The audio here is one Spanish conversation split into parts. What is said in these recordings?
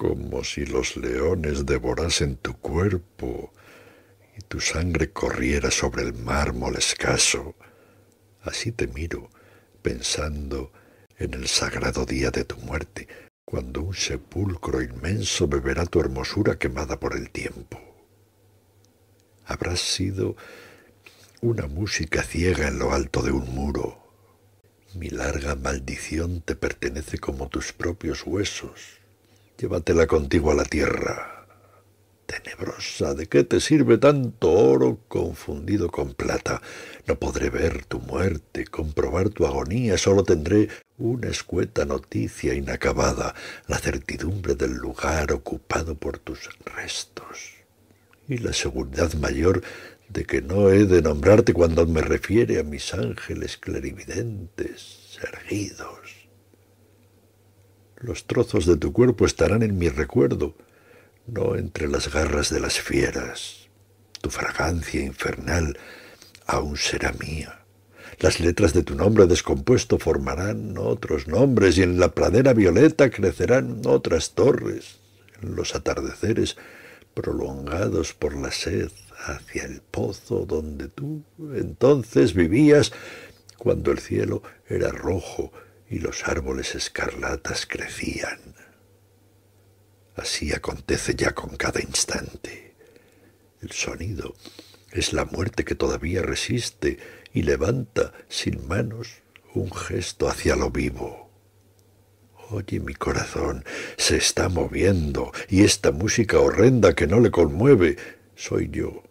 como si los leones devorasen tu cuerpo y tu sangre corriera sobre el mármol escaso. Así te miro, pensando en el sagrado día de tu muerte, cuando un sepulcro inmenso beberá tu hermosura quemada por el tiempo. Habrás sido una música ciega en lo alto de un muro. Mi larga maldición te pertenece como tus propios huesos. Llévatela contigo a la tierra. Tenebrosa, ¿de qué te sirve tanto oro confundido con plata? No podré ver tu muerte, comprobar tu agonía, solo tendré una escueta noticia inacabada, la certidumbre del lugar ocupado por tus restos y la seguridad mayor de que no he de nombrarte cuando me refiere a mis ángeles clarividentes, erguidos los trozos de tu cuerpo estarán en mi recuerdo, no entre las garras de las fieras. Tu fragancia infernal aún será mía. Las letras de tu nombre descompuesto formarán otros nombres y en la pradera violeta crecerán otras torres. En los atardeceres prolongados por la sed hacia el pozo donde tú entonces vivías cuando el cielo era rojo y los árboles escarlatas crecían. Así acontece ya con cada instante. El sonido es la muerte que todavía resiste y levanta sin manos un gesto hacia lo vivo. Oye mi corazón, se está moviendo y esta música horrenda que no le conmueve soy yo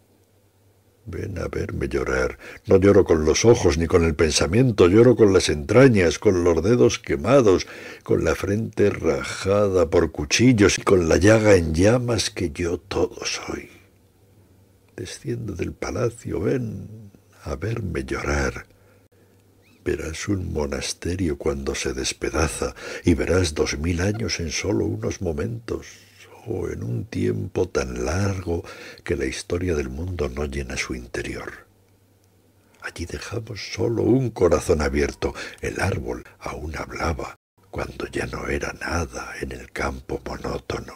Ven a verme llorar. No lloro con los ojos ni con el pensamiento, lloro con las entrañas, con los dedos quemados, con la frente rajada por cuchillos y con la llaga en llamas que yo todo soy. Desciendo del palacio, ven a verme llorar. Verás un monasterio cuando se despedaza y verás dos mil años en solo unos momentos en un tiempo tan largo que la historia del mundo no llena su interior. Allí dejamos solo un corazón abierto. El árbol aún hablaba cuando ya no era nada en el campo monótono.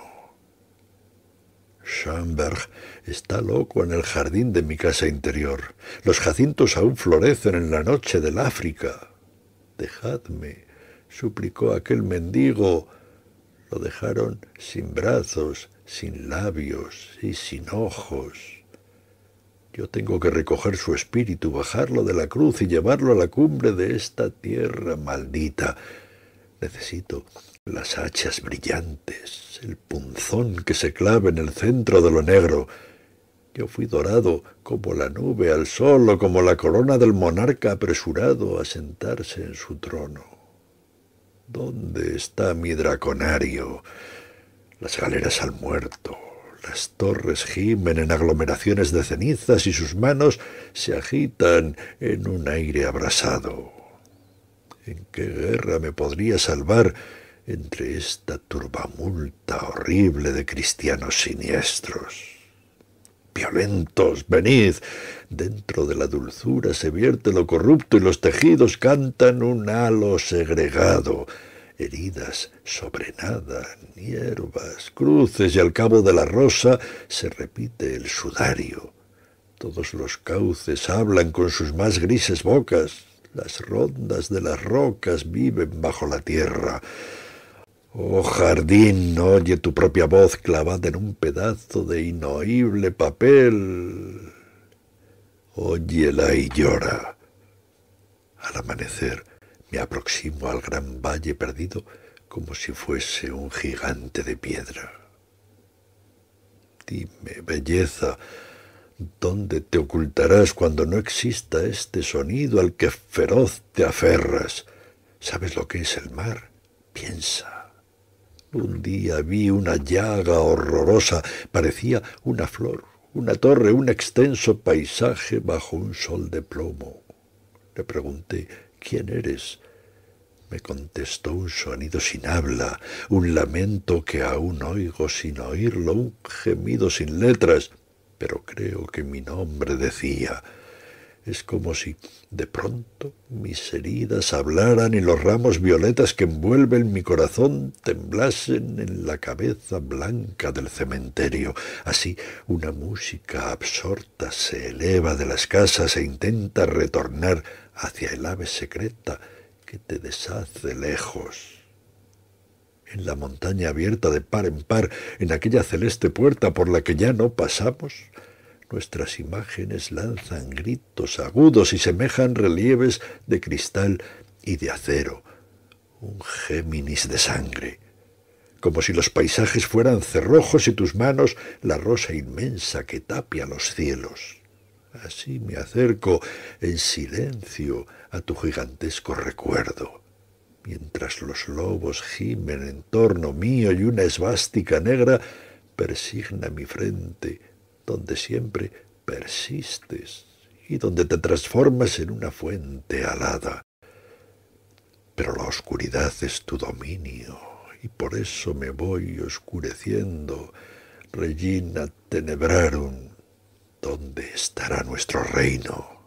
Schamberg está loco en el jardín de mi casa interior. Los jacintos aún florecen en la noche del África. Dejadme, suplicó aquel mendigo, lo dejaron sin brazos, sin labios y sin ojos. Yo tengo que recoger su espíritu, bajarlo de la cruz y llevarlo a la cumbre de esta tierra maldita. Necesito las hachas brillantes, el punzón que se clave en el centro de lo negro. Yo fui dorado como la nube al sol o como la corona del monarca apresurado a sentarse en su trono. ¿Dónde está mi draconario? Las galeras al muerto, las torres gimen en aglomeraciones de cenizas y sus manos se agitan en un aire abrasado. ¿En qué guerra me podría salvar entre esta turbamulta horrible de cristianos siniestros? violentos, venid. Dentro de la dulzura se vierte lo corrupto y los tejidos cantan un halo segregado. Heridas sobre nada, hierbas, cruces y al cabo de la rosa se repite el sudario. Todos los cauces hablan con sus más grises bocas. Las rondas de las rocas viven bajo la tierra. Oh jardín, oye tu propia voz clavada en un pedazo de inoíble papel. Óyela y llora. Al amanecer me aproximo al gran valle perdido como si fuese un gigante de piedra. Dime, belleza, ¿dónde te ocultarás cuando no exista este sonido al que feroz te aferras? ¿Sabes lo que es el mar? Piensa. Un día vi una llaga horrorosa, parecía una flor, una torre, un extenso paisaje bajo un sol de plomo. Le pregunté, ¿quién eres? Me contestó un sonido sin habla, un lamento que aún oigo sin oírlo, un gemido sin letras, pero creo que mi nombre decía, es como si de pronto mis heridas hablaran y los ramos violetas que envuelven mi corazón temblasen en la cabeza blanca del cementerio. Así una música absorta se eleva de las casas e intenta retornar hacia el ave secreta que te deshace lejos en la montaña abierta de par en par, en aquella celeste puerta por la que ya no pasamos, Nuestras imágenes lanzan gritos agudos y semejan relieves de cristal y de acero, un Géminis de sangre, como si los paisajes fueran cerrojos y tus manos la rosa inmensa que tapia los cielos. Así me acerco en silencio a tu gigantesco recuerdo mientras los lobos gimen en torno mío y una esvástica negra persigna mi frente donde siempre persistes y donde te transformas en una fuente alada. Pero la oscuridad es tu dominio y por eso me voy oscureciendo. Regina Tenebrarum, ¿dónde estará nuestro reino?